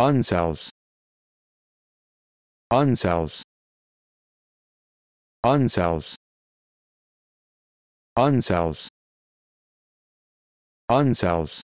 Uncells. Uncells. Uncells. Uncells. Uncells.